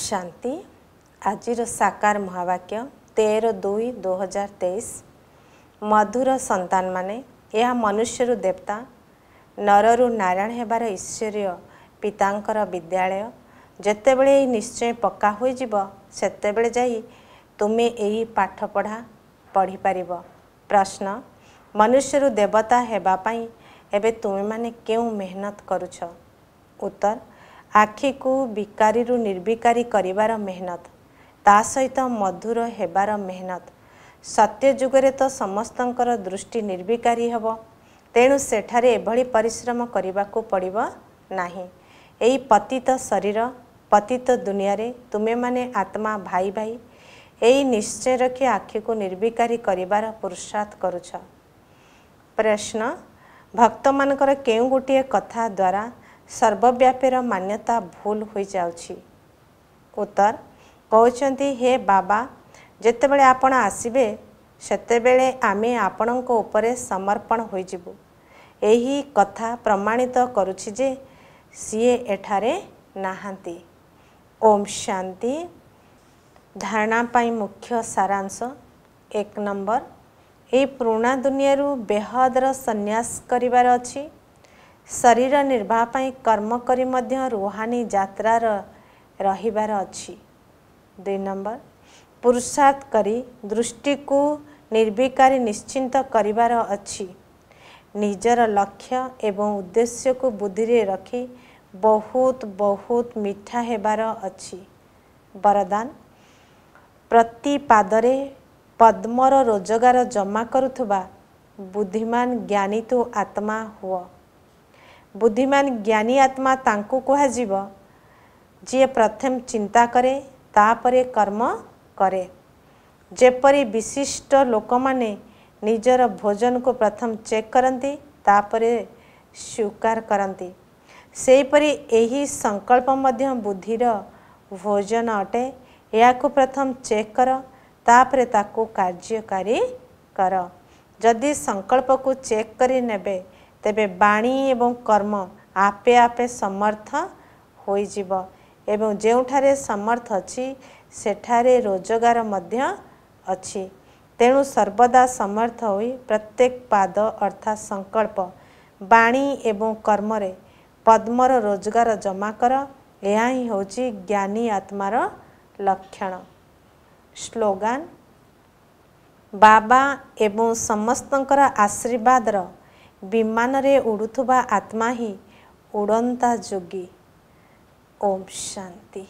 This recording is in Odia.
ଶାନ୍ତି ଆଜିର ସାକାର ମହାବାକ୍ୟ ତେର ଦୁଇ ଦୁଇହଜାର ତେଇଶ ମଧୁର ସନ୍ତାନମାନେ ଏହା ମନୁଷ୍ୟରୁ ଦେବତା ନରରୁ ନାରାୟଣ ହେବାର ଈଶ୍ୱରୀୟ ପିତାଙ୍କର ବିଦ୍ୟାଳୟ ଯେତେବେଳେ ଏହି ନିଶ୍ଚୟ ପକ୍କା ହୋଇଯିବ ସେତେବେଳେ ଯାଇ ତୁମେ ଏହି ପାଠପଢ଼ା ପଢ଼ିପାରିବ ପ୍ରଶ୍ନ ମନୁଷ୍ୟରୁ ଦେବତା ହେବା ପାଇଁ ଏବେ ତୁମେମାନେ କେଉଁ ମେହନତ କରୁଛ ଉତ୍ତର ଆଖିକୁ ବିକାରୀରୁ ନିର୍ବିକାରୀ କରିବାର ମେହନତ ତା ସହିତ ମଧୁର ହେବାର ମେହନତ ସତ୍ୟଯୁଗରେ ତ ସମସ୍ତଙ୍କର ଦୃଷ୍ଟି ନିର୍ବିକାରୀ ହେବ ତେଣୁ ସେଠାରେ ଏଭଳି ପରିଶ୍ରମ କରିବାକୁ ପଡ଼ିବ ନାହିଁ ଏହି ପତିତ ଶରୀର ପତିତ ଦୁନିଆରେ ତୁମେମାନେ ଆତ୍ମା ଭାଇ ଭାଇ ଏହି ନିଶ୍ଚୟ ରଖି ଆଖିକୁ ନିର୍ବିକାରୀ କରିବାର ପୁରୁଷାର୍ଥ କରୁଛ ପ୍ରଶ୍ନ ଭକ୍ତମାନଙ୍କର କେଉଁ ଗୋଟିଏ କଥା ଦ୍ୱାରା ସର୍ବବ୍ୟାପୀର ମାନ୍ୟତା ଭୁଲ ହୋଇଯାଉଛି ଉତ୍ତର କହୁଛନ୍ତି ହେ ବାବା ଯେତେବେଳେ ଆପଣ ଆସିବେ ସେତେବେଳେ ଆମେ ଆପଣଙ୍କ ଉପରେ ସମର୍ପଣ ହୋଇଯିବୁ ଏହି କଥା ପ୍ରମାଣିତ କରୁଛି ଯେ ସିଏ ଏଠାରେ ନାହାନ୍ତି ଓମ୍ ଶାନ୍ତି ଧାରଣା ପାଇଁ ମୁଖ୍ୟ ସାରାଂଶ ଏକ ନମ୍ବର ଏହି ପୁରୁଣା ଦୁନିଆରୁ ବେହଦର ସନ୍ନ୍ୟାସ କରିବାର ଅଛି ଶରୀର ନିର୍ବାହ ପାଇଁ କର୍ମ କରି ମଧ୍ୟ ରୁହାନୀ ଯାତ୍ରାର ରହିବାର ଅଛି ଦୁଇ ନମ୍ବର ପୁରୁଷାର୍ଥ କରି ଦୃଷ୍ଟିକୁ ନିର୍ବିକାରୀ ନିଶ୍ଚିନ୍ତ କରିବାର ଅଛି ନିଜର ଲକ୍ଷ୍ୟ ଏବଂ ଉଦ୍ଦେଶ୍ୟକୁ ବୁଦ୍ଧିରେ ରଖି ବହୁତ ବହୁତ ମିଠା ହେବାର ଅଛି ବରଦାନ ପ୍ରତିପାଦରେ ପଦ୍ମର ରୋଜଗାର ଜମା କରୁଥିବା ବୁଦ୍ଧିମାନ ଜ୍ଞାନୀ ତୁ ଆତ୍ମା ହୁଅ ବୁଦ୍ଧିମାନ ଜ୍ଞାନୀ ଆତ୍ମା ତାଙ୍କୁ କୁହାଯିବ ଯିଏ ପ୍ରଥମେ ଚିନ୍ତା କରେ ତାପରେ କର୍ମ କରେ ଯେପରି ବିଶିଷ୍ଟ ଲୋକମାନେ ନିଜର ଭୋଜନକୁ ପ୍ରଥମେ ଚେକ୍ କରନ୍ତି ତାପରେ ସ୍ୱୀକାର କରନ୍ତି ସେହିପରି ଏହି ସଂକଳ୍ପ ମଧ୍ୟ ବୁଦ୍ଧିର ଭୋଜନ ଅଟେ ଏହାକୁ ପ୍ରଥମ ଚେକ୍ କର ତାପରେ ତାକୁ କାର୍ଯ୍ୟକାରୀ କର ଯଦି ସଂକଳ୍ପକୁ ଚେକ୍ କରି ନେବେ ତେବେ ବାଣୀ ଏବଂ କର୍ମ ଆପେ ଆପେ ସମର୍ଥ ହୋଇଯିବ ଏବଂ ଯେଉଁଠାରେ ସମର୍ଥ ଅଛି ସେଠାରେ ରୋଜଗାର ମଧ୍ୟ ଅଛି ତେଣୁ ସର୍ବଦା ସମର୍ଥ ହୋଇ ପ୍ରତ୍ୟେକ ପାଦ ଅର୍ଥାତ୍ ସଂକଳ୍ପ ବାଣୀ ଏବଂ କର୍ମରେ ପଦ୍ମର ରୋଜଗାର ଜମା କର ଏହା ହିଁ ହେଉଛି ଜ୍ଞାନୀ ଆତ୍ମାର ଲକ୍ଷଣ ସ୍ଲୋଗାନ ବାବା ଏବଂ ସମସ୍ତଙ୍କର ଆଶୀର୍ବାଦର ବିମାନରେ ଉଡ଼ୁଥିବା ଆତ୍ମା ହିଁ ଉଡ଼ନ୍ତା ଯୋଗୀ ଓମ୍ ଶାନ୍ତି